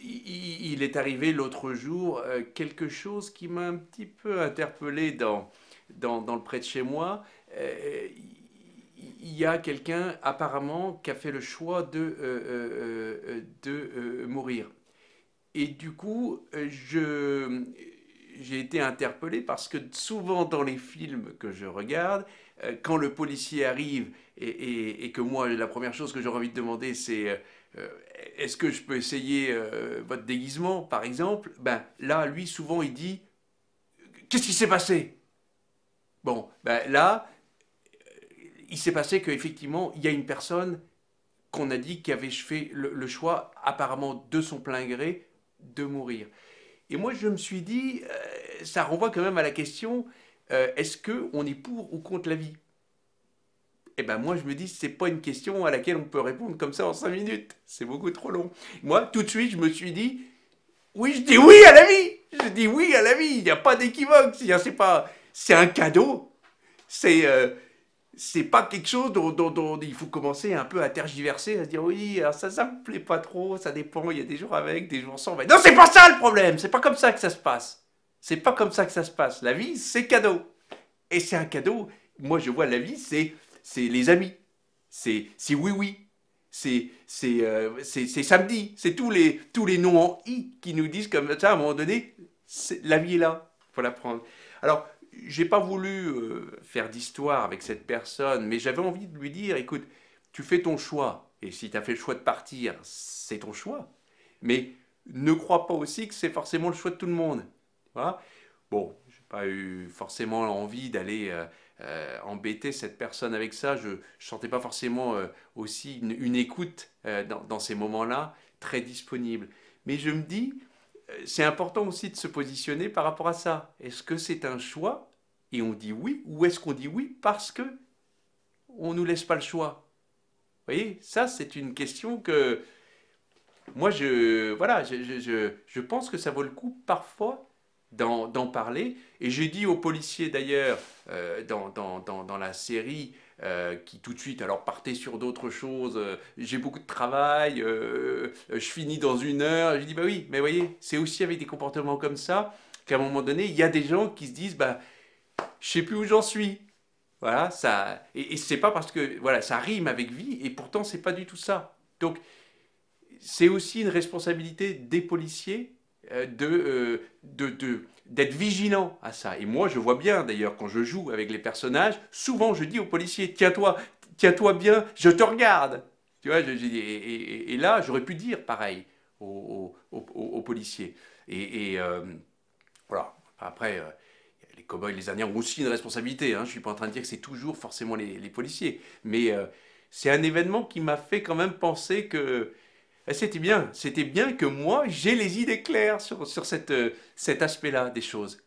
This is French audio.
Il est arrivé l'autre jour euh, quelque chose qui m'a un petit peu interpellé dans, dans, le près de chez moi. Euh, il y a quelqu'un apparemment qui a fait le choix de, euh, de mourir. Et du coup, je, j'ai été interpellé parce que souvent dans les films que je regarde, euh, quand le policier arrive et, que moi, la première chose que j'aurais envie de demander, c'est euh, euh, est-ce que je peux essayer votre déguisement, par exemple ben, là, lui, souvent, il dit qu'est-ce qui s'est passé Bon, ben, là, il s'est passé qu'effectivement, il y a une personne qu'on a dit qui avait fait le choix, apparemment de son plein gré, de mourir. Et moi, je me suis dit, euh, ça renvoie quand même à la question, euh, est-ce qu'on est pour ou contre la vie eh ben moi je me dis c'est pas une question à laquelle on peut répondre comme ça en 5 minutes, c'est beaucoup trop long. Moi tout de suite je me suis dit oui je dis oui à la vie, je dis oui à la vie, il n'y a pas d'équivoque, c'est pas c'est un cadeau, c'est euh, c'est pas quelque chose dont, il faut commencer un peu à tergiverser, à se dire oui, alors ça, ça me plaît pas trop, ça dépend, il y a des jours avec, des jours sans. Mais non, c'est pas ça le problème, c'est pas comme ça que ça se passe. C'est pas comme ça que ça se passe. La vie, c'est cadeau. Et c'est un cadeau, moi je vois la vie, c'est les amis, c'est oui, oui, euh, c'est c'est samedi, c'est tous les, tous les noms en i qui nous disent comme ça à un moment donné, la vie est là, faut la prendre. Alors, j'ai pas voulu euh, faire d'histoire avec cette personne, mais j'avais envie de lui dire, écoute, tu fais ton choix, et si tu as fait le choix de partir, c'est ton choix. Mais ne crois pas aussi que c'est forcément le choix de tout le monde. Bon, Bon, n'ai pas eu forcément envie d'aller euh, euh, embêter cette personne avec ça. Je ne sentais pas forcément aussi une, écoute dans, ces moments-là très disponible. Mais je me dis, c'est important aussi de se positionner par rapport à ça. Est-ce que c'est un choix et on dit oui, ou est-ce qu'on dit oui parce que on nous laisse pas le choix Vous voyez, ça c'est une question que moi je voilà, je, je pense que ça vaut le coup parfois d'en parler. Et j'ai dit aux policiers d'ailleurs euh, dans, dans, dans, la série euh, qui tout de suite alors partait sur d'autres choses, euh, j'ai beaucoup de travail, je finis dans une heure. J'ai dit bah oui, mais voyez, c'est aussi avec des comportements comme ça qu'à un moment donné, il y a des gens qui se disent bah je sais plus où j'en suis. Voilà, ça et, et c'est pas parce que voilà, ça rime avec vie et pourtant c'est pas du tout ça. Donc c'est aussi une responsabilité des policiers euh, euh, de, d'être vigilant à ça. Et moi, je vois bien, d'ailleurs, quand je joue avec les personnages, souvent je dis aux policiers, tiens-toi, tiens-toi bien, je te regarde. Tu vois, et, là, j'aurais pu dire pareil aux, policiers. Et, euh, voilà, après, les cow-boys, les années ont aussi une responsabilité. Hein. Je ne suis pas en train de dire que c'est toujours forcément les, policiers. Mais c'est un événement qui m'a fait quand même penser que eh, c'était bien, c'était bien que moi j'ai les idées claires sur, sur euh, cet aspect-là des choses.